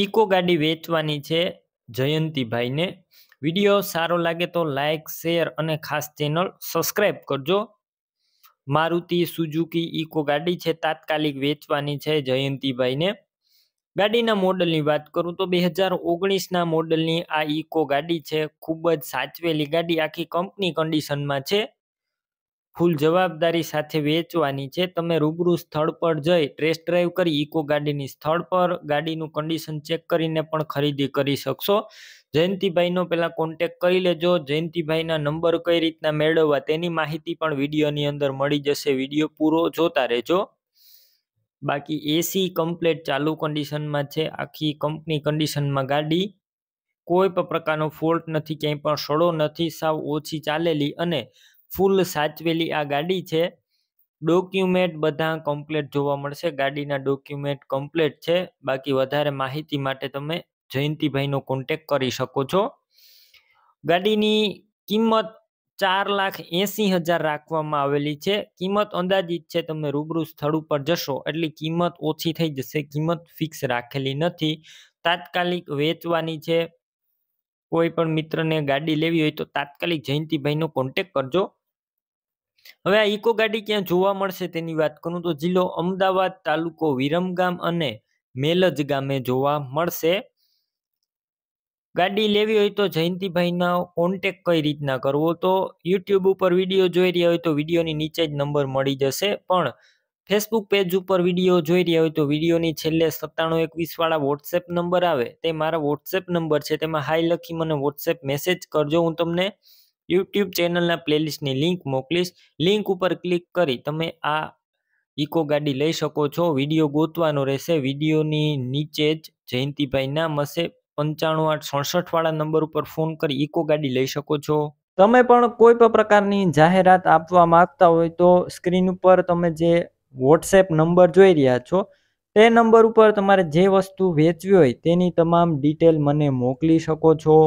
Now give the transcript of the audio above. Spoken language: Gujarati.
ઇકો ગાડી વેચવાની છે જયંતિભાઈને વિડીયો સારો લાગે તો લાઇક શેર અને ખાસ ચેનલ સબસ્ક્રાઈબ કરજો મારુતિ સુઝુકી ઇકો ગાડી છે તાત્કાલિક વેચવાની છે જયંતિભાઈને ગાડીના મોડલની વાત કરું તો બે હજાર ઓગણીસના મોડલની આ ઇકો ગાડી છે ખૂબ જ સાચવેલી ગાડી આખી કંપની કન્ડિશનમાં છે ફૂલ જવાબદારી સાથે વેચવાની છે તમે રૂબરૂ સ્થળ પર જઈ ટેસ્ટ ડ્રાઈવ કરી ઇકો ગાડીની સ્થળ પર ગાડીનું કન્ડિશન ચેક કરીને પણ ખરીદી કરી શકશો જયંતિભાઈનો પહેલાં કોન્ટેક કરી લેજો જયંતિભાઈના નંબર કઈ રીતના મેળવવા તેની માહિતી પણ વિડીયોની અંદર મળી જશે વિડીયો પૂરો જોતા રહેજો બાકી એસી કમ્પ્લેટ ચાલુ કન્ડિશનમાં છે આખી કંપની કન્ડિશનમાં ગાડી કોઈ પણ પ્રકારનો ફોલ્ટ નથી ક્યાંય પણ સડો નથી સાવ ઓછી ચાલેલી અને ફૂલ સાચવેલી આ ગાડી છે ડોક્યુમેન્ટ બધા કમ્પ્લેટ જોવા મળશે ગાડીના ડોક્યુમેન્ટ કમ્પ્લેટ છે બાકી વધારે માહિતી માટે તમે જયંતિભાઈનો કોન્ટેક કરી શકો છો ગાડીની કિંમત ચાર લાખ એસી હજાર રાખવામાં આવેલી છે કિંમત અંદાજિત છે તમે રૂબરૂ સ્થળ ઉપર જશો એટલે કિંમત ઓછી થઈ જશે કિંમત ફિક્સ રાખેલી નથી તાત્કાલિક વેચવાની છે કોઈ પણ મિત્રને ગાડી લેવી હોય તો તાત્કાલિક જયંતિભાઈનો કોન્ટેક કરજો હવે આ ઇકો ગાડી ક્યાં જોવા મળશે તેની વાત કરું તો જિલ્લો અમદાવાદ તાલુકો વિરમગામ અને મેલજ ગામે જોવા મળશે ગાડી લેવી હોય તો જયંતિભાઈનો કોન્ટેક કઈ રીતના કરવો તો યુટ્યુબ ઉપર વિડીયો જોઈ રહ્યા હોય તો વિડીયોની નીચે જ નંબર મળી જશે પણ ફેસબુક પેજ ઉપર વિડીયો જોઈ રહ્યા હોય તો વિડીયોની છેલ્લે સત્તાણું એકવીસવાળા વોટ્સએપ નંબર આવે તે મારા વોટ્સએપ નંબર છે તેમાં હાઈ લખી મને વોટ્સએપ મેસેજ કરજો હું તમને યુટ્યુબ ચેનલના પ્લેલિસ્ટની લિંક મોકલીશ લિંક ઉપર ક્લિક કરી તમે આ ઇકો ગાડી લઈ શકો છો વિડીયો ગોતવાનો રહેશે વિડીયોની નીચે જ જયંતિભાઈ નામ હશે પંચાણું આઠ સડસઠવાળા નંબર ઉપર ફોન કરી ઇકો ગાડી લઈ શકો છો તમે પણ કોઈ પણ પ્રકારની જાહેરાત આપવા માંગતા હોય તો સ્ક્રીન ઉપર તમે જે વોટ્સએપ નંબર જોઈ રહ્યા છો તે નંબર ઉપર તમારે જે વસ્તુ વેચવી હોય તેની તમામ ડિટેલ મને મોકલી શકો છો